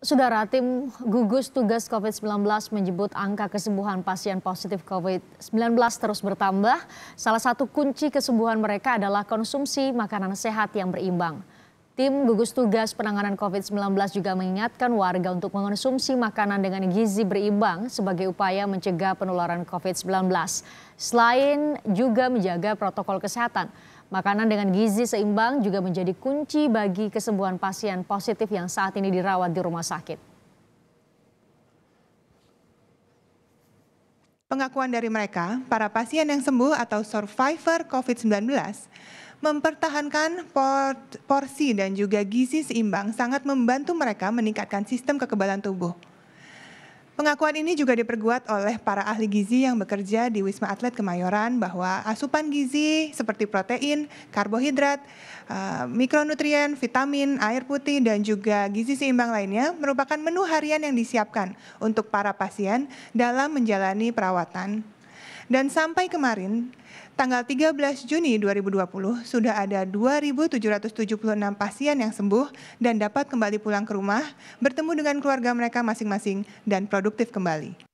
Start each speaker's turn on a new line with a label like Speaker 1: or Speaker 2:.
Speaker 1: Saudara tim gugus tugas COVID-19 menyebut angka kesembuhan pasien positif COVID-19 terus bertambah. Salah satu kunci kesembuhan mereka adalah konsumsi makanan sehat yang berimbang. Tim gugus tugas penanganan COVID-19 juga mengingatkan warga untuk mengonsumsi makanan dengan gizi berimbang sebagai upaya mencegah penularan COVID-19. Selain juga menjaga protokol kesehatan, Makanan dengan gizi seimbang juga menjadi kunci bagi kesembuhan pasien positif yang saat ini dirawat di rumah sakit.
Speaker 2: Pengakuan dari mereka, para pasien yang sembuh atau survivor COVID-19 mempertahankan porsi dan juga gizi seimbang sangat membantu mereka meningkatkan sistem kekebalan tubuh. Pengakuan ini juga diperkuat oleh para ahli gizi yang bekerja di Wisma Atlet Kemayoran bahwa asupan gizi seperti protein, karbohidrat, eh, mikronutrien, vitamin, air putih, dan juga gizi seimbang lainnya merupakan menu harian yang disiapkan untuk para pasien dalam menjalani perawatan. Dan sampai kemarin tanggal 13 Juni 2020 sudah ada 2.776 pasien yang sembuh dan dapat kembali pulang ke rumah, bertemu dengan keluarga mereka masing-masing dan produktif kembali.